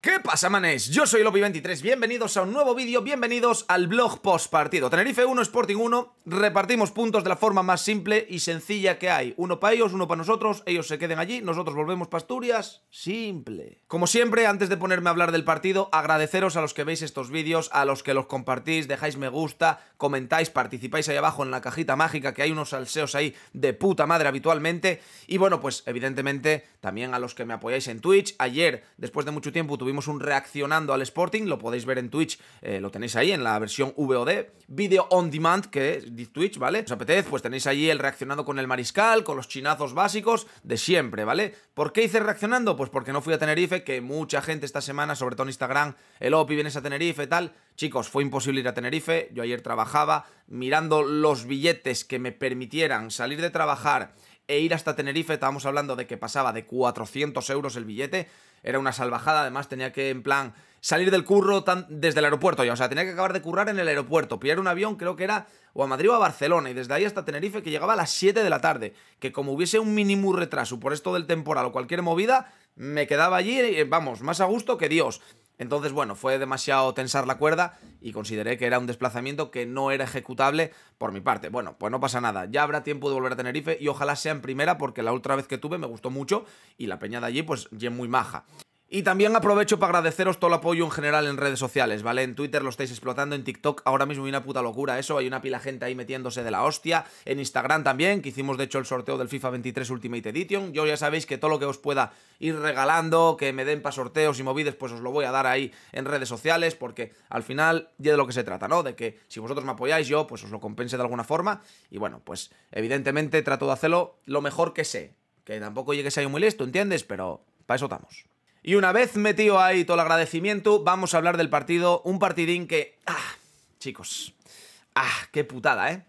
¿Qué pasa, manes? Yo soy Lobby23, bienvenidos a un nuevo vídeo, bienvenidos al blog post partido. Tenerife 1, Sporting 1, repartimos puntos de la forma más simple y sencilla que hay. Uno para ellos, uno para nosotros, ellos se queden allí, nosotros volvemos pasturias, simple. Como siempre, antes de ponerme a hablar del partido, agradeceros a los que veis estos vídeos, a los que los compartís, dejáis me gusta, comentáis, participáis ahí abajo en la cajita mágica, que hay unos salseos ahí de puta madre habitualmente. Y bueno, pues evidentemente también a los que me apoyáis en Twitch. Ayer, después de mucho tiempo, tuvimos tuvimos un reaccionando al Sporting, lo podéis ver en Twitch, eh, lo tenéis ahí en la versión VOD, Video On Demand, que es Twitch, ¿vale? Os apetece, pues tenéis ahí el reaccionando con el Mariscal, con los chinazos básicos de siempre, ¿vale? ¿Por qué hice reaccionando? Pues porque no fui a Tenerife, que mucha gente esta semana, sobre todo en Instagram, el OPI vienes a Tenerife, tal. Chicos, fue imposible ir a Tenerife, yo ayer trabajaba, mirando los billetes que me permitieran salir de trabajar e ir hasta Tenerife, estábamos hablando de que pasaba de 400 euros el billete, era una salvajada, además tenía que, en plan, salir del curro desde el aeropuerto ya, o sea, tenía que acabar de currar en el aeropuerto, pillar un avión, creo que era o a Madrid o a Barcelona, y desde ahí hasta Tenerife, que llegaba a las 7 de la tarde, que como hubiese un mínimo retraso por esto del temporal o cualquier movida, me quedaba allí, eh, vamos, más a gusto que Dios. Entonces, bueno, fue demasiado tensar la cuerda y consideré que era un desplazamiento que no era ejecutable por mi parte. Bueno, pues no pasa nada, ya habrá tiempo de volver a Tenerife y ojalá sea en primera porque la otra vez que tuve me gustó mucho y la peñada de allí pues ya muy maja. Y también aprovecho para agradeceros todo el apoyo en general en redes sociales, ¿vale? En Twitter lo estáis explotando, en TikTok ahora mismo hay una puta locura eso, hay una pila gente ahí metiéndose de la hostia, en Instagram también, que hicimos de hecho el sorteo del FIFA 23 Ultimate Edition, yo ya sabéis que todo lo que os pueda ir regalando, que me den para sorteos y movides, pues os lo voy a dar ahí en redes sociales, porque al final ya de lo que se trata, ¿no? De que si vosotros me apoyáis yo, pues os lo compense de alguna forma, y bueno, pues evidentemente trato de hacerlo lo mejor que sé, que tampoco llegue llegues ahí muy listo, ¿entiendes? Pero para eso estamos. Y una vez metido ahí todo el agradecimiento, vamos a hablar del partido, un partidín que... ¡Ah! Chicos, ¡ah! ¡Qué putada, eh!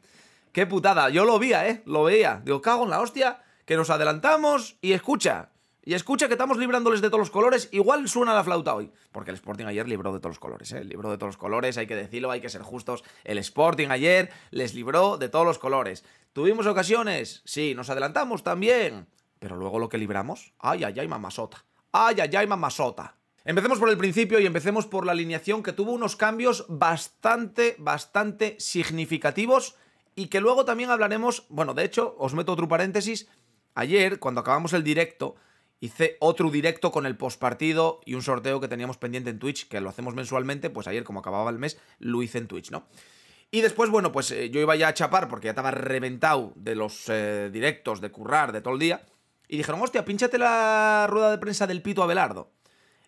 ¡Qué putada! Yo lo veía, eh, lo veía. Digo, cago en la hostia, que nos adelantamos y escucha, y escucha que estamos librándoles de todos los colores. Igual suena la flauta hoy. Porque el Sporting ayer libró de todos los colores. ¿eh? Libró de todos los colores, hay que decirlo, hay que ser justos. El Sporting ayer les libró de todos los colores. ¿Tuvimos ocasiones? Sí, nos adelantamos también. Pero luego lo que libramos, ay, ay, ay, mamasota. Ay, ay, ay, mamasota. Empecemos por el principio y empecemos por la alineación que tuvo unos cambios bastante, bastante significativos y que luego también hablaremos, bueno, de hecho, os meto otro paréntesis, ayer cuando acabamos el directo, hice otro directo con el postpartido y un sorteo que teníamos pendiente en Twitch, que lo hacemos mensualmente, pues ayer como acababa el mes, lo hice en Twitch, ¿no? Y después, bueno, pues eh, yo iba ya a chapar porque ya estaba reventado de los eh, directos, de currar, de todo el día. Y dijeron, hostia, pínchate la rueda de prensa del pito Abelardo.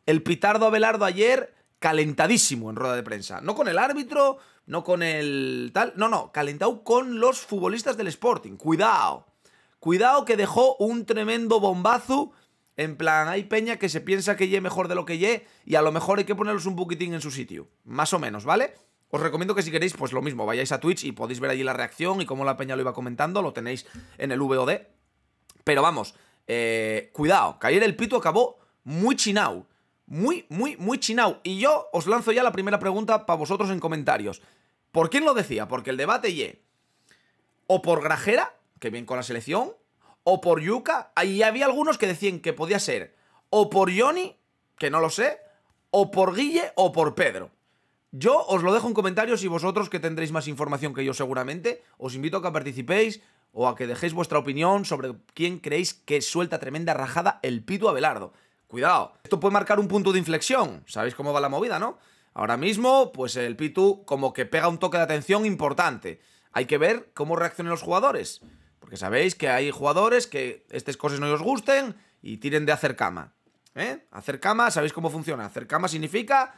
El pitardo Abelardo ayer calentadísimo en rueda de prensa. No con el árbitro, no con el tal. No, no, calentado con los futbolistas del Sporting. Cuidado. Cuidado que dejó un tremendo bombazo. En plan, hay peña que se piensa que ye mejor de lo que ye y a lo mejor hay que ponerlos un poquitín en su sitio. Más o menos, ¿vale? Os recomiendo que si queréis, pues lo mismo, vayáis a Twitch y podéis ver allí la reacción y cómo la peña lo iba comentando, lo tenéis en el VOD. Pero vamos, eh, cuidado, caer el pito acabó muy chinao. Muy, muy, muy chinao. Y yo os lanzo ya la primera pregunta para vosotros en comentarios. ¿Por quién lo decía? Porque el debate ye. O por Grajera, que viene con la selección, o por Yuka. Ahí había algunos que decían que podía ser o por Johnny, que no lo sé, o por Guille o por Pedro. Yo os lo dejo en comentarios y vosotros que tendréis más información que yo seguramente, os invito a que participéis, o a que dejéis vuestra opinión sobre quién creéis que suelta tremenda rajada el Pitu Abelardo. Cuidado, esto puede marcar un punto de inflexión. Sabéis cómo va la movida, ¿no? Ahora mismo, pues el Pitu como que pega un toque de atención importante. Hay que ver cómo reaccionan los jugadores. Porque sabéis que hay jugadores que estas cosas no os gusten y tiren de hacer cama. ¿Eh? Hacer cama, sabéis cómo funciona. Hacer cama significa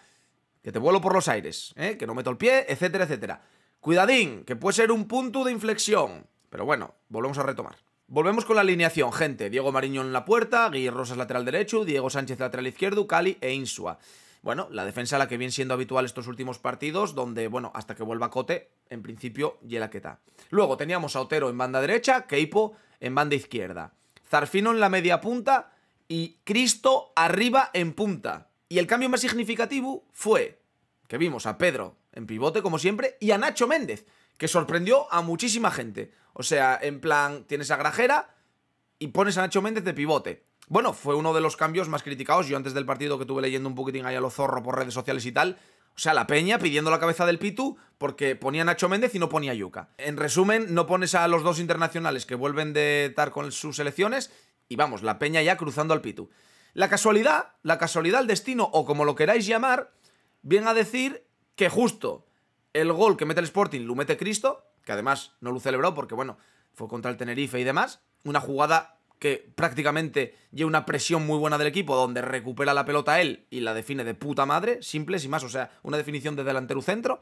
que te vuelo por los aires, ¿eh? que no meto el pie, etcétera, etcétera. Cuidadín, que puede ser un punto de inflexión. Pero bueno, volvemos a retomar. Volvemos con la alineación, gente. Diego Mariño en la puerta, Guillermo Rosas lateral derecho, Diego Sánchez lateral izquierdo, Cali e Insua. Bueno, la defensa a la que viene siendo habitual estos últimos partidos, donde, bueno, hasta que vuelva Cote, en principio, queta Luego teníamos a Otero en banda derecha, Keipo en banda izquierda, Zarfino en la media punta y Cristo arriba en punta. Y el cambio más significativo fue que vimos a Pedro en pivote como siempre, y a Nacho Méndez, que sorprendió a muchísima gente. O sea, en plan, tienes a Grajera y pones a Nacho Méndez de pivote. Bueno, fue uno de los cambios más criticados. Yo antes del partido que tuve leyendo un poquitín ahí a lo zorro por redes sociales y tal, o sea, la peña pidiendo la cabeza del Pitu porque ponía a Nacho Méndez y no ponía a Yuka. En resumen, no pones a los dos internacionales que vuelven de estar con sus selecciones y vamos, la peña ya cruzando al Pitu. La casualidad, la casualidad, el destino o como lo queráis llamar, viene a decir que justo el gol que mete el Sporting lo mete Cristo, que además no lo celebró porque, bueno, fue contra el Tenerife y demás. Una jugada que prácticamente lleva una presión muy buena del equipo, donde recupera la pelota él y la define de puta madre, Simple, sin más, o sea, una definición de delantero centro.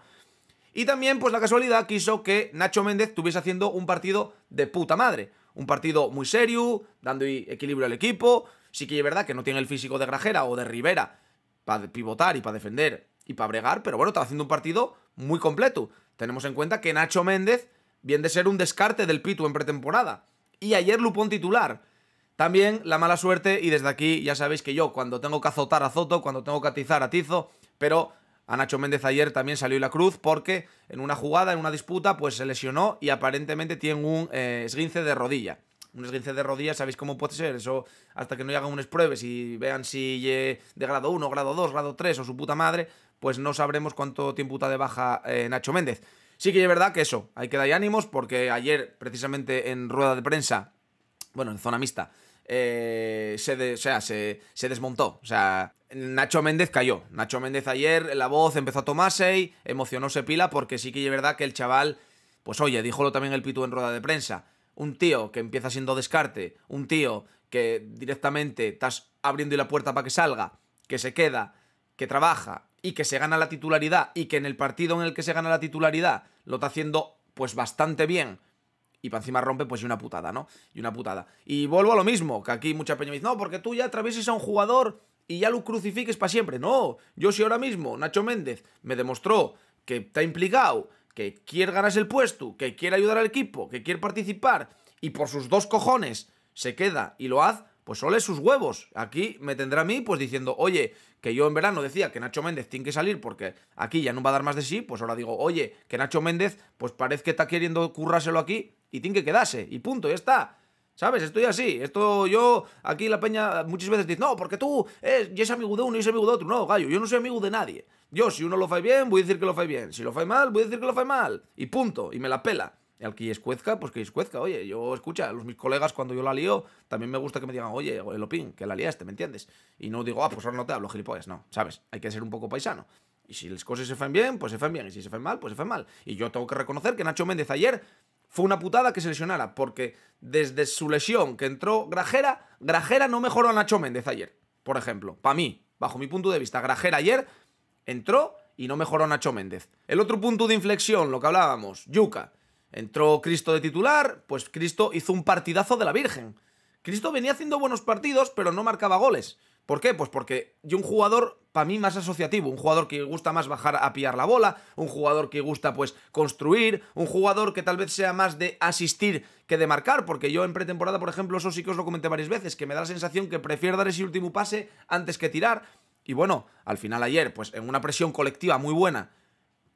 Y también, pues la casualidad quiso que Nacho Méndez estuviese haciendo un partido de puta madre. Un partido muy serio, dando equilibrio al equipo. Sí que es verdad que no tiene el físico de Grajera o de Rivera para pivotar y para defender y para bregar, pero bueno, está haciendo un partido muy completo. Tenemos en cuenta que Nacho Méndez viene de ser un descarte del Pitu en pretemporada. Y ayer Lupón titular. También la mala suerte, y desde aquí ya sabéis que yo cuando tengo que azotar, azoto, cuando tengo que atizar, Tizo, pero a Nacho Méndez ayer también salió la cruz porque en una jugada, en una disputa, pues se lesionó y aparentemente tiene un eh, esguince de rodilla un esguince de rodillas, sabéis cómo puede ser. Eso, hasta que no hagan unas pruebas y vean si eh, de grado 1, grado 2, grado 3 o su puta madre, pues no sabremos cuánto tiempo está de baja eh, Nacho Méndez. Sí que es verdad que eso, hay que dar ánimos porque ayer, precisamente en rueda de prensa, bueno, en zona mixta, eh, se, se, se, desmontó. O sea, Nacho Méndez cayó. Nacho Méndez ayer, la voz empezó a tomarse y emocionóse pila porque sí que es verdad que el chaval, pues oye, díjolo también el Pitu en rueda de prensa un tío que empieza siendo descarte, un tío que directamente estás abriendo la puerta para que salga, que se queda, que trabaja y que se gana la titularidad y que en el partido en el que se gana la titularidad lo está haciendo pues bastante bien y para encima rompe, pues y una putada, ¿no? Y una putada. Y vuelvo a lo mismo, que aquí mucha peña me dice, no, porque tú ya atravieses a un jugador y ya lo crucifiques para siempre. No, yo si ahora mismo Nacho Méndez me demostró que está implicado, que quiere ganarse el puesto, que quiere ayudar al equipo, que quiere participar y por sus dos cojones se queda y lo hace, pues solo sus huevos. Aquí me tendrá a mí pues diciendo, oye, que yo en verano decía que Nacho Méndez tiene que salir porque aquí ya no va a dar más de sí, pues ahora digo, oye, que Nacho Méndez pues parece que está queriendo currárselo aquí y tiene que quedarse y punto, ya está. ¿Sabes? Estoy así. Esto yo, aquí la peña muchas veces dice, no, porque tú es soy es amigo de uno y es amigo de otro. No, gallo, yo no soy amigo de nadie. Yo, si uno lo fai bien, voy a decir que lo fai bien. Si lo fai mal, voy a decir que lo fai mal. Y punto. Y me la pela. Y al que escuezca, pues que escuezca. Oye, yo escucha, los, mis colegas cuando yo la lío, también me gusta que me digan, oye, el opin, que la liaste, ¿me entiendes? Y no digo, ah, pues ahora no te hablo, gilipollas. No, ¿sabes? Hay que ser un poco paisano. Y si las cosas se fan bien, pues se fan bien. Y si se fan mal, pues se fan mal. Y yo tengo que reconocer que Nacho Méndez ayer fue una putada que se lesionara, porque desde su lesión que entró Grajera, Grajera no mejoró a Nacho Méndez ayer, por ejemplo. Para mí, bajo mi punto de vista, Grajera ayer entró y no mejoró a Nacho Méndez. El otro punto de inflexión, lo que hablábamos, Yuca. Entró Cristo de titular, pues Cristo hizo un partidazo de la Virgen. Cristo venía haciendo buenos partidos, pero no marcaba goles. ¿Por qué? Pues porque yo un jugador, para mí, más asociativo, un jugador que gusta más bajar a pillar la bola, un jugador que gusta, pues, construir, un jugador que tal vez sea más de asistir que de marcar, porque yo en pretemporada, por ejemplo, eso sí que os lo comenté varias veces, que me da la sensación que prefiero dar ese último pase antes que tirar. Y bueno, al final ayer, pues, en una presión colectiva muy buena,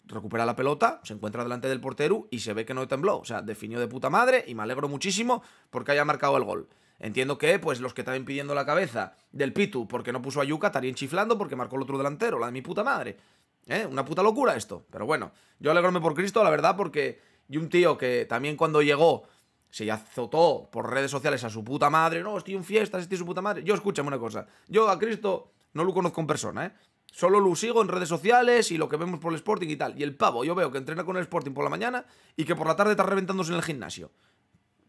recupera la pelota, se encuentra delante del portero y se ve que no tembló. O sea, definió de puta madre y me alegro muchísimo porque haya marcado el gol. Entiendo que, pues, los que estaban pidiendo la cabeza del Pitu porque no puso a Yuka estarían chiflando porque marcó el otro delantero, la de mi puta madre. ¿Eh? Una puta locura esto. Pero bueno, yo alegrome por Cristo, la verdad, porque y un tío que también cuando llegó se azotó por redes sociales a su puta madre. No, estoy en fiestas, estoy su puta madre. Yo escúchame una cosa. Yo a Cristo no lo conozco en persona, ¿eh? Solo lo sigo en redes sociales y lo que vemos por el Sporting y tal. Y el pavo, yo veo que entrena con el Sporting por la mañana y que por la tarde está reventándose en el gimnasio.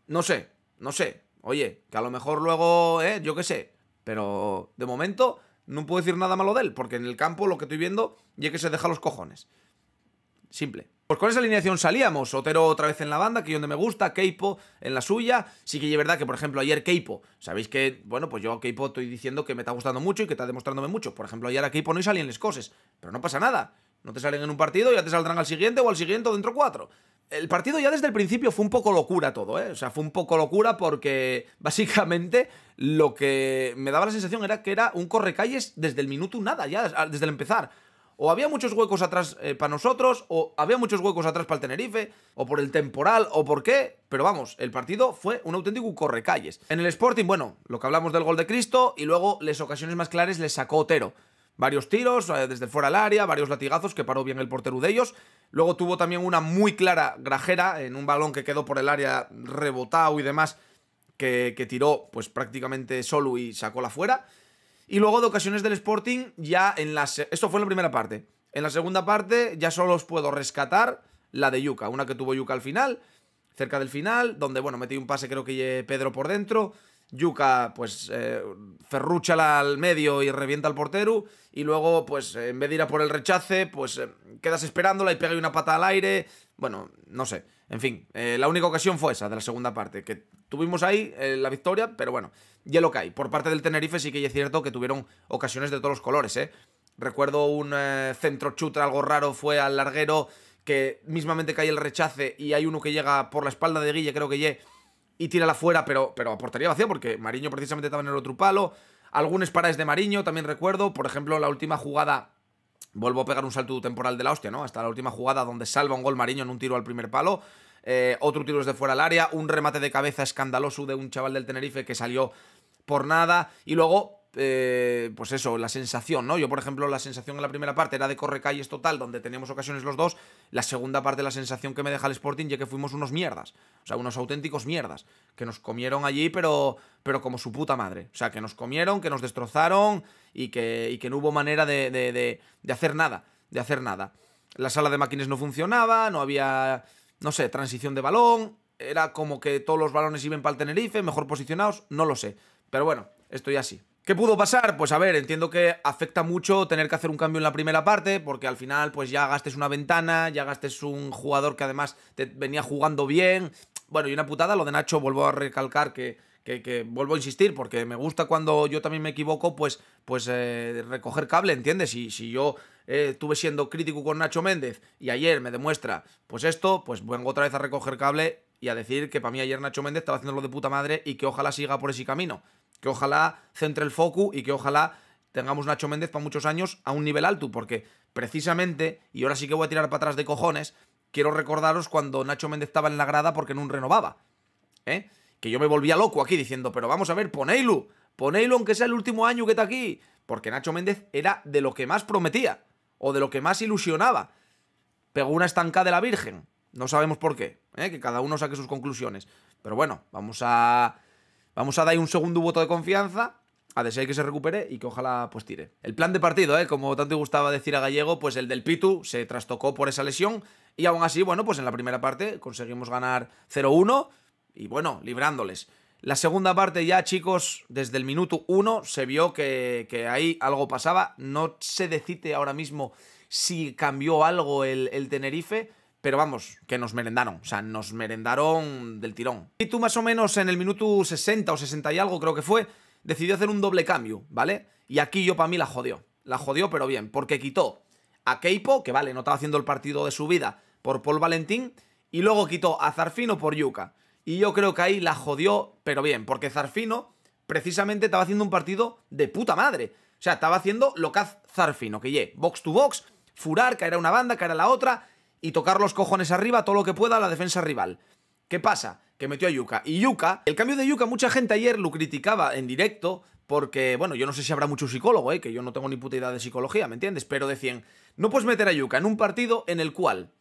No sé, no sé. Oye, que a lo mejor luego, eh, yo qué sé. Pero de momento no puedo decir nada malo de él, porque en el campo lo que estoy viendo ya es que se deja los cojones. Simple. Pues con esa alineación salíamos. Otero otra vez en la banda, que donde me gusta, Keipo en la suya. Sí que es verdad que, por ejemplo, ayer Keipo, sabéis que, bueno, pues yo a Keipo estoy diciendo que me está gustando mucho y que está demostrándome mucho. Por ejemplo, ayer a Keipo no salían las cosas, pero no pasa nada. No te salen en un partido, ya te saldrán al siguiente o al siguiente o dentro cuatro. El partido ya desde el principio fue un poco locura todo, ¿eh? O sea, fue un poco locura porque básicamente lo que me daba la sensación era que era un correcalles desde el minuto nada, ya desde el empezar. O había muchos huecos atrás eh, para nosotros, o había muchos huecos atrás para el Tenerife, o por el temporal, o por qué. Pero vamos, el partido fue un auténtico correcalles. En el Sporting, bueno, lo que hablamos del gol de Cristo, y luego las ocasiones más claras les sacó Otero varios tiros eh, desde fuera del área, varios latigazos que paró bien el portero de ellos. Luego tuvo también una muy clara grajera en un balón que quedó por el área rebotado y demás, que, tiró pues prácticamente solo y sacó la fuera. Y luego de ocasiones del Sporting, ya en la... Esto fue en la primera parte. En la segunda parte ya solo os puedo rescatar la de Yuka, una que tuvo Yuka al final, cerca del final, donde, bueno, metí un pase creo que Pedro por dentro. Yuka pues ferrucha ferrúchala al medio y revienta al portero y luego pues en vez de ir a por el rechace pues eh, quedas esperándola y pega una pata al aire, bueno, no sé, en fin, eh, la única ocasión fue esa de la segunda parte, que tuvimos ahí eh, la victoria, pero bueno, ya lo que hay, por parte del Tenerife sí que es cierto que tuvieron ocasiones de todos los colores, ¿eh? Recuerdo un centro chutra algo raro, fue al larguero que mismamente cae el rechace y hay uno que llega por la espalda de Guille, creo que Ye y la fuera, pero, pero a portería vacía, porque Mariño precisamente estaba en el otro palo. Algunos paraes de Mariño, también recuerdo. Por ejemplo, la última jugada. Vuelvo a pegar un salto temporal de la hostia, ¿no? Hasta la última jugada donde salva un gol Mariño en un tiro al primer palo. Eh, otro tiro desde fuera al área. Un remate de cabeza escandaloso de un chaval del Tenerife que salió por nada. Y luego eh, pues eso, la sensación, ¿no? Yo, por ejemplo, la sensación en la primera parte era de corre calles total, donde teníamos ocasiones los dos. La segunda parte, la sensación que me deja el Sporting, ya que fuimos unos mierdas. O sea, unos auténticos mierdas. Que nos comieron allí, pero, pero como su puta madre. O sea, que nos comieron, que nos destrozaron y que, que no hubo manera de, de, hacer nada. De hacer nada. La sala de máquinas no funcionaba, no había, no sé, transición de balón. Era como que todos los balones iban para el Tenerife, mejor posicionados, no lo sé. Pero bueno, estoy así. ¿Qué pudo pasar? Pues a ver, entiendo que afecta mucho tener que hacer un cambio en la primera parte, porque al final pues ya gastes una ventana, ya gastes un jugador que además te venía jugando bien. Bueno, y una putada, lo de Nacho, vuelvo a recalcar que, que, vuelvo a insistir, porque me gusta cuando yo también me equivoco, pues, pues eh, recoger cable, ¿entiendes? Si, si yo eh, estuve siendo crítico con Nacho Méndez y ayer me demuestra, pues esto, pues vengo otra vez a recoger cable y a decir que para mí ayer Nacho Méndez estaba haciendo lo de puta madre y que ojalá siga por ese camino. Que ojalá centre el foco y que ojalá tengamos Nacho Méndez para muchos años a un nivel alto, porque precisamente, y ahora sí que voy a tirar para atrás de cojones, quiero recordaros cuando Nacho Méndez estaba en la grada porque no renovaba. ¿eh? Que yo me volvía loco aquí diciendo, pero vamos a ver, Poneilu ponéilo aunque sea el último año que está aquí. Porque Nacho Méndez era de lo que más prometía, o de lo que más ilusionaba. Pegó una estancada de la Virgen, no sabemos por qué, ¿eh? que cada uno saque sus conclusiones. Pero bueno, vamos a Vamos a dar un segundo voto de confianza a desear que se recupere y que ojalá pues tire. El plan de partido, ¿eh? como tanto gustaba decir a Gallego, pues el del Pitu se trastocó por esa lesión y aún así, bueno, pues en la primera parte conseguimos ganar 0-1 y bueno, librándoles. La segunda parte ya, chicos, desde el minuto 1 se vio que, que, ahí algo pasaba. No se decite ahora mismo si cambió algo el Tenerife, pero vamos, que nos merendaron. O sea, nos merendaron del tirón. Y tú más o menos en el minuto 60 o 60 y algo creo que fue, decidió hacer un doble cambio, ¿vale? Y aquí yo para mí la jodió. La jodió pero bien, porque quitó a Keipo, que vale, no estaba haciendo el partido de su vida, por Paul Valentín, y luego quitó a Zarfino por Yuka. Y yo creo que ahí la jodió pero bien, porque Zarfino precisamente estaba haciendo un partido de puta madre. O sea, estaba haciendo lo que hace Zarfino, que ye, box to box, furar, caer a una banda, caer a la otra, y tocar los cojones arriba todo lo que pueda a la defensa rival. ¿Qué pasa? Que metió a Yuka. Y Yuka, el cambio de Yuka, mucha gente ayer lo criticaba en directo porque, bueno, yo no sé si habrá mucho psicólogo, ¿eh? que yo no tengo ni puta idea de psicología, ¿me entiendes? Pero decían, no puedes meter a Yuka en un partido en el cual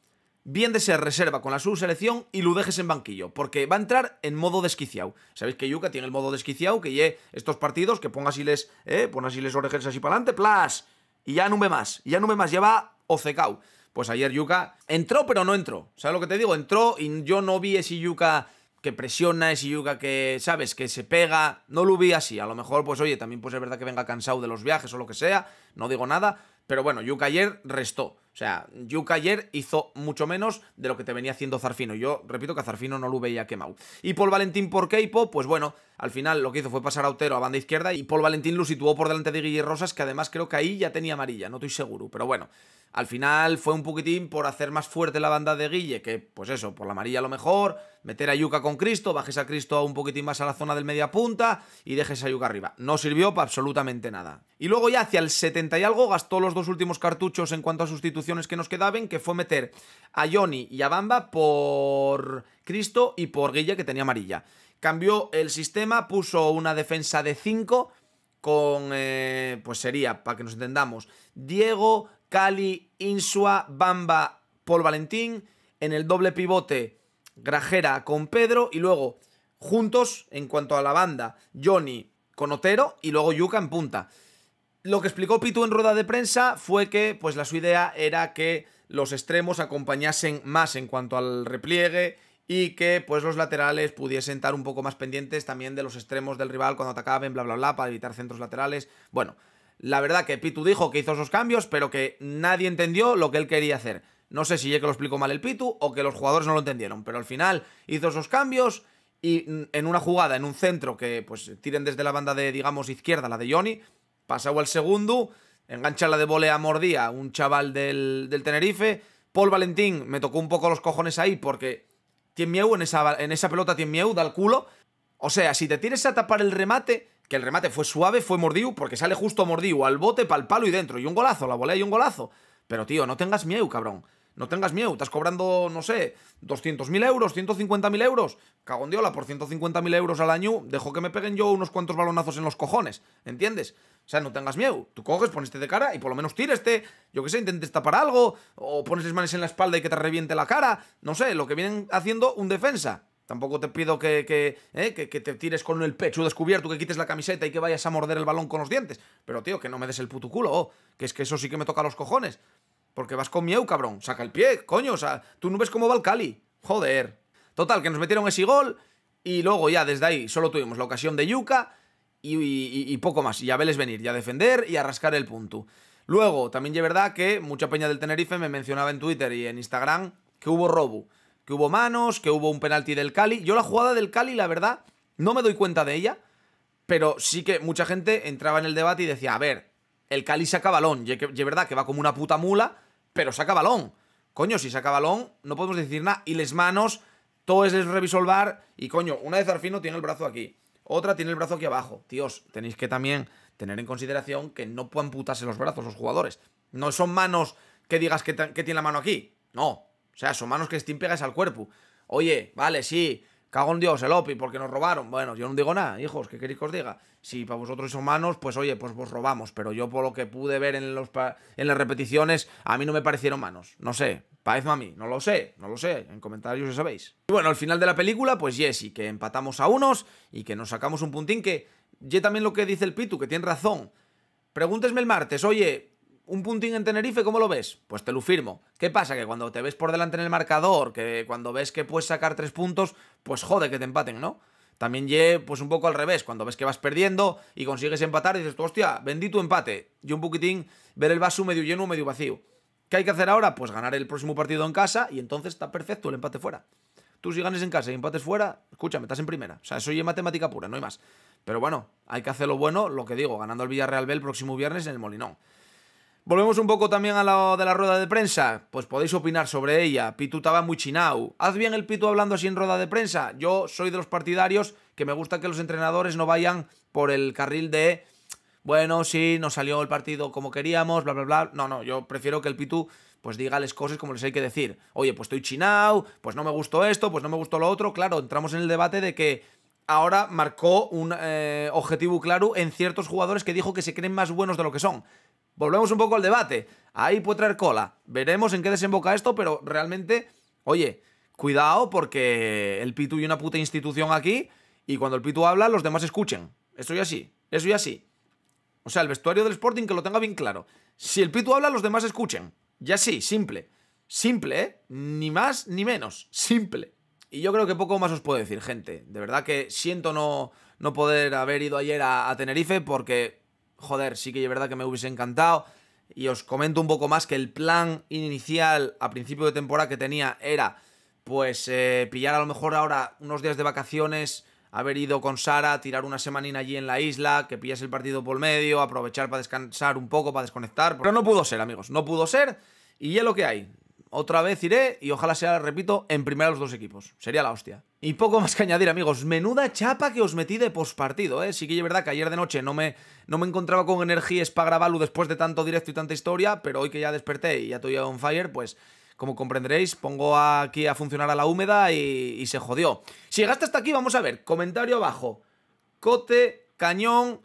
bien de ser reserva con la subselección y lo dejes en banquillo, porque va a entrar en modo desquiciado. Sabéis que Yuka tiene el modo desquiciado, que lleve estos partidos, que pongas y les, eh, pongas les orejas así para adelante, plas, y ya no ve más, ya no ve más, ya va ocecao. Pues ayer Yuka entró, pero no entró. ¿Sabes lo que te digo? Entró y yo no vi ese Yuka que presiona, ese Yuka que, ¿sabes? Que se pega. No lo vi así. A lo mejor, pues oye, también pues, es verdad que venga cansado de los viajes o lo que sea. No digo nada. Pero bueno, Yuka ayer restó. O sea, Yuka ayer hizo mucho menos de lo que te venía haciendo Zarfino. Yo repito que a Zarfino no lo veía quemado. Y Paul Valentín por Keipo, pues bueno, al final lo que hizo fue pasar a Otero a banda izquierda y Paul Valentín lo situó por delante de Guillermo Rosas, que además creo que ahí ya tenía amarilla, no estoy seguro. Pero bueno, al final fue un poquitín por hacer más fuerte la banda de Guille, que pues eso, por la amarilla a lo mejor, meter a Yuka con Cristo, bajes a Cristo un poquitín más a la zona del media punta y dejes a Yuka arriba. No sirvió para absolutamente nada. Y luego ya hacia el 70 y algo gastó los dos últimos cartuchos en cuanto a sustituciones que nos quedaban, que fue meter a Johnny y a Bamba por Cristo y por Guille, que tenía amarilla. Cambió el sistema, puso una defensa de 5 con, eh, pues sería, para que nos entendamos, Diego, Cali, Insua, Bamba, Paul Valentín. En el doble pivote, Grajera con Pedro. Y luego, juntos, en cuanto a la banda, Johnny con Otero y luego Yuka en punta. Lo que explicó Pitu en rueda de prensa fue que pues la su idea era que los extremos acompañasen más en cuanto al repliegue y que pues los laterales pudiesen estar un poco más pendientes también de los extremos del rival cuando atacaban, bla bla bla, para evitar centros laterales. Bueno, la verdad que Pitu dijo que hizo esos cambios, pero que nadie entendió lo que él quería hacer. No sé si ya que lo explicó mal el Pitu o que los jugadores no lo entendieron, pero al final hizo esos cambios y mm, en una jugada, en un centro que pues tiren desde la banda de, digamos, izquierda, la de Johnny, pasaba el segundo, engancha la de volea mordía un chaval del, Tenerife. Paul Valentín me tocó un poco los cojones ahí porque tiene en esa, en esa pelota tiene miedo, da el culo. O sea, si te tienes a tapar el remate, que el remate fue suave, fue Mordiu, porque sale justo Mordiu al bote, pa'l palo y dentro. Y un golazo, la volea y un golazo. Pero, tío, no tengas miedo, cabrón. No tengas miedo, estás cobrando, no sé, 200.000 euros, 150.000 euros. Cagón por 150.000 euros al año, dejo que me peguen yo unos cuantos balonazos en los cojones, ¿entiendes? O sea, no tengas miedo. Tú coges, este de cara y por lo menos este. yo qué sé, intentes tapar algo, o pones las manos en la espalda y que te reviente la cara, no sé, lo que vienen haciendo un defensa. Tampoco te pido eh, que, que, te tires con el pecho descubierto, que quites la camiseta y que vayas a morder el balón con los dientes. Pero, tío, que no me des el puto culo, oh, que es que eso sí que me toca los cojones. Porque vas con mieu, cabrón. Saca el pie, coño. O sea, tú no ves cómo va el Cali. Joder. Total, que nos metieron ese gol y luego ya desde ahí solo tuvimos la ocasión de Yuca y, poco más. Y a verles venir, y a defender y a rascar el punto. Luego, también es verdad que mucha peña del Tenerife me mencionaba en Twitter y en Instagram que hubo robo que hubo manos, que hubo un penalti del Cali. Yo la jugada del Cali, la verdad, no me doy cuenta de ella, pero sí que mucha gente entraba en el debate y decía, a ver, el Cali saca balón, y es verdad que va como una puta mula, pero saca balón. Coño, si saca balón, no podemos decir nada. Y les manos, todo es revisolvar, y coño, una de Zarfino tiene el brazo aquí, otra tiene el brazo aquí abajo. Tíos, tenéis que también tener en consideración que no pueden putarse los brazos los jugadores. No son manos que digas que tiene la mano aquí. No, o sea, son manos que Steam pegas al cuerpo. Oye, vale, sí, cago en Dios, el OPI, porque nos robaron. Bueno, yo no digo nada, hijos, ¿qué queréis que os diga? Si para vosotros son manos, pues oye, pues vos robamos. Pero yo por lo que pude ver en, los en las repeticiones, a mí no me parecieron manos. No sé, parece a mí, no lo sé, no lo sé, en comentarios ya sabéis. Y bueno, al final de la película, pues y que empatamos a unos y que nos sacamos un puntín que... Y también lo que dice el Pitu, que tiene razón. Pregúntesme el martes, oye, un puntín en Tenerife, ¿cómo lo ves? Pues te lo firmo. ¿Qué pasa? Que cuando te ves por delante en el marcador, que cuando ves que puedes sacar tres puntos, pues jode que te empaten, ¿no? También ye, pues un poco al revés, cuando ves que vas perdiendo y consigues empatar, dices, hostia, bendito empate. Y un poquitín ver el vaso medio lleno medio vacío. ¿Qué hay que hacer ahora? Pues ganar el próximo partido en casa y entonces está perfecto el empate fuera. Tú si ganes en casa y empates fuera, escúchame, estás en primera. O sea, eso ya es matemática pura, no hay más. Pero bueno, hay que hacer lo bueno, lo que digo, ganando el Villarreal B el próximo viernes en el Molinón. Volvemos un poco también a lo de la rueda de prensa. Pues podéis opinar sobre ella. Pitu estaba muy chinao. ¿Haz bien el Pitu hablando así en rueda de prensa? Yo soy de los partidarios que me gusta que los entrenadores no vayan por el carril de... Bueno, sí, nos salió el partido como queríamos, bla, bla, bla. No, no, yo prefiero que el Pitu pues diga las cosas como les hay que decir. Oye, pues estoy chinao, pues no me gustó esto, pues no me gustó lo otro. Claro, entramos en el debate de que ahora marcó un eh, objetivo claro en ciertos jugadores que dijo que se creen más buenos de lo que son volvemos un poco al debate. Ahí puede traer cola. Veremos en qué desemboca esto, pero realmente, oye, cuidado porque el Pitu y una puta institución aquí y cuando el Pitu habla, los demás escuchen. Eso ya sí, eso ya sí. O sea, el vestuario del Sporting que lo tenga bien claro. Si el Pitu habla, los demás escuchen. Ya sí, simple. Simple, ¿eh? Ni más ni menos. Simple. Y yo creo que poco más os puedo decir, gente. De verdad que siento no, poder haber ido ayer a Tenerife porque joder, sí que es verdad que me hubiese encantado. Y os comento un poco más que el plan inicial a principio de temporada que tenía era, pues, eh, pillar a lo mejor ahora unos días de vacaciones, haber ido con Sara, tirar una semanina allí en la isla, que pillase el partido por medio, aprovechar para descansar un poco, para desconectar. Pero no pudo ser, amigos, no pudo ser. Y ya lo que hay. Otra vez iré y ojalá sea, repito, en primera los dos equipos. Sería la hostia. Y poco más que añadir, amigos. Menuda chapa que os metí de pospartido. ¿eh? Sí que es verdad que ayer de noche no me, no me encontraba con energías para grabarlo después de tanto directo y tanta historia, pero hoy que ya desperté y ya estoy on fire, pues... Como comprenderéis, pongo aquí a funcionar a la húmeda y, y se jodió. Si llegaste hasta aquí, vamos a ver. Comentario abajo. Cote, cañón,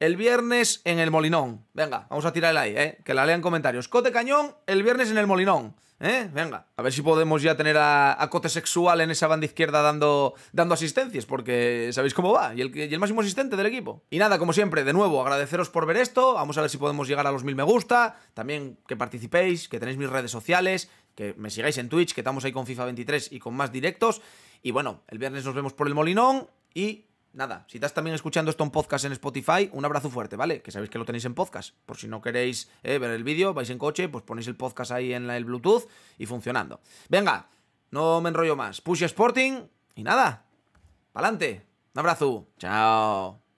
el viernes en el Molinón. Venga, vamos a el ahí, ¿eh? Que la lean comentarios. Cote Cañón, el viernes en el Molinón. ¿Eh? Venga, a ver si podemos ya tener a, Cote Sexual en esa banda izquierda dando, dando asistencias, porque sabéis cómo va. Y el, y el máximo asistente del equipo. Y nada, como siempre, de nuevo, agradeceros por ver esto. Vamos a ver si podemos llegar a los mil me gusta. También que participéis, que tenéis mis redes sociales, que me sigáis en Twitch, que estamos ahí con FIFA 23 y con más directos. Y bueno, el viernes nos vemos por el Molinón y nada, si estás también escuchando esto en podcast en Spotify, un abrazo fuerte, ¿vale? Que sabéis que lo tenéis en podcast. Por si no queréis eh, ver el vídeo, vais en coche, pues ponéis el podcast ahí en el Bluetooth y funcionando. Venga, no me enrollo más. Push Sporting y nada, pa'lante. Un abrazo. Chao.